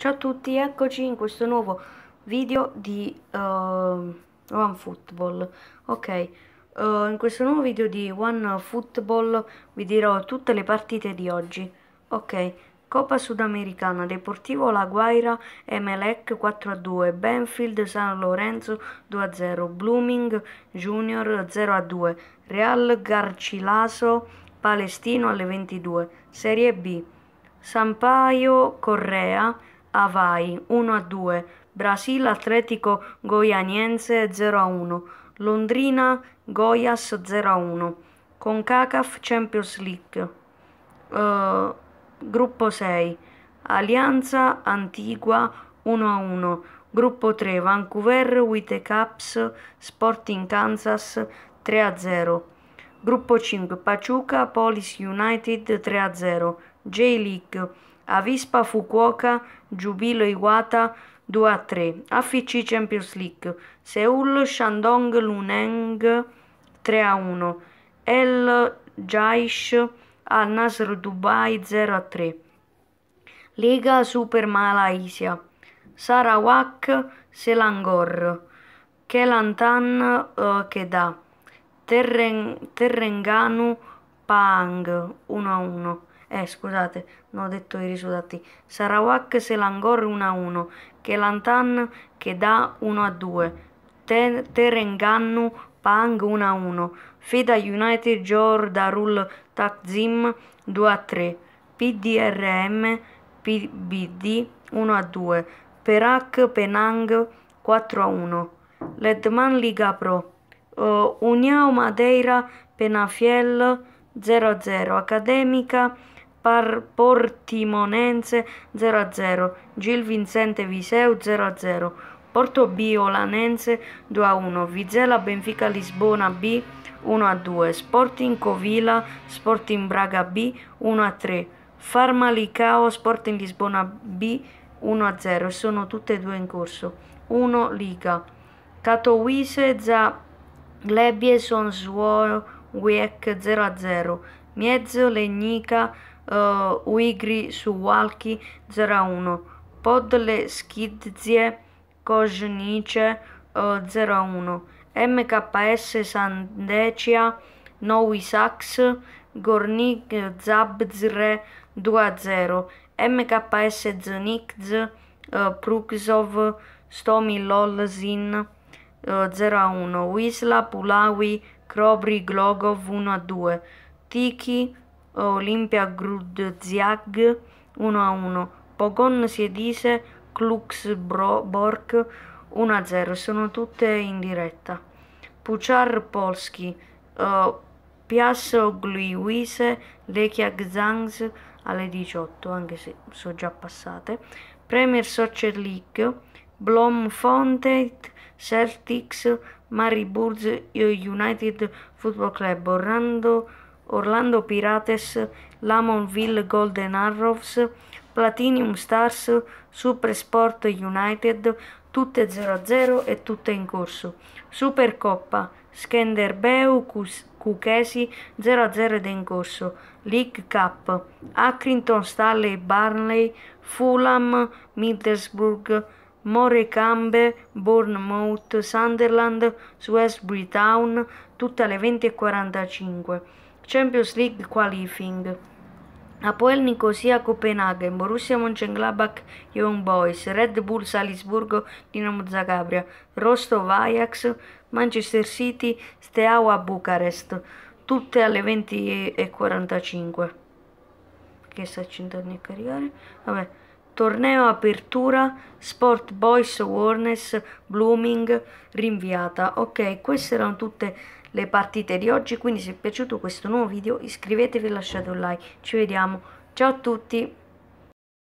Ciao a tutti, eccoci in questo nuovo video di uh, One Football. Ok, uh, in questo nuovo video di One Football vi dirò tutte le partite di oggi. Ok, Coppa Sudamericana, Deportivo La Guaira, Emelec 4-2, Benfield San Lorenzo 2-0, Blooming Junior 0-2, Real Garcilaso Palestino alle 22, Serie B, Sampaio Correa Avai 1-2, a Brasil Atletico Goianiense 0-1, a Londrina Goias 0-1, a CONCACAF Champions League. Uh, gruppo 6, Alianza Antigua 1-1, a Gruppo 3, Vancouver Whitecaps Sporting Kansas 3-0. a Gruppo 5, Pachuca Police United 3-0. a J-League Avispa Fukuoka, Giubilo Iwata 2 a 3. AFC Champions League. Seoul Shandong Luneng 3 a 1. El Jaish Al Nasr Dubai 0 a 3. Lega Super Malaysia. Sarawak Selangor. Kelantan uh, Kedah. Terren Terrenganu Pang 1 a 1. Eh, scusate, non ho detto i risultati. Sarawak Selangor 1-1, a Kelantan Kedah 1-2, a Te Terengganu Pang 1-1, a Feda United Jor Darul Takzim 2-3, a PDRM PBD 1-2, a Perak Penang 4-1, a Ledman Liga Pro, uh, eh, Uniao Madeira Penafiel 0-0, Accademica Portimonense 0-0, Gil Vincente Viseu 0-0, Porto B Olanense 2-1, Vizela Benfica Lisbona B 1-2, a Sporting Covila Sporting Braga B 1-3, a Farma Licao Sporting Lisbona B 1-0, a sono tutte e due in corso. 1 Liga, Katowice Zagłębie Sonssuolo Wiek 0-0, a Miezzo Legnica uh, Uigri su Walki 01, Podle Schidzie Koznice uh, eh, 01, MKS Sandecia Novi Sax Gornik Zabzre 2-0, MKS Znikz uh, eh, Prukzov Stomi Lolzin 0-1, Wisla Pulawi Krobri Glogov 1-2, Tiki Olimpia Grudziag 1-1, a Pogon Siedise Bork 1-0, a sono tutte in diretta. Puchar Polski, uh, eh, Piasso Gliwise, Lechia Gzangs alle 18, anche se sono già passate, Premier Soccer League, Blomfontein, Celtics, Mariburz United Football Club, Orlando Orlando Pirates, Lamonville Golden Arrows, Platinum Stars, Sport United, tutte 0-0 e tutte in corso. Supercoppa, Skenderbeu Cuchesi 0-0 ed è in corso. League Cup, Accrington Stanley Barnley, Fulham Middlesbrough, Morecambe, Bournemouth, Sunderland, Shrewsbury Town, tutte alle 20.45. Champions League Qualifying. Apoel Nicosia Copenaghen, Borussia Mönchengladbach Young Boys, Red Bull Salisburgo Dinamo Zagabria, Rostov Ajax, Manchester City Steaua Bucarest, tutte alle 20.45. Che sta accendendo a caricare? Vabbè. Torneo apertura Sport Boys Warness Blooming rinviata. Ok, queste erano tutte le partite di oggi, quindi se vi è piaciuto questo nuovo video iscrivetevi e lasciate un like. Ci vediamo. Ciao a tutti.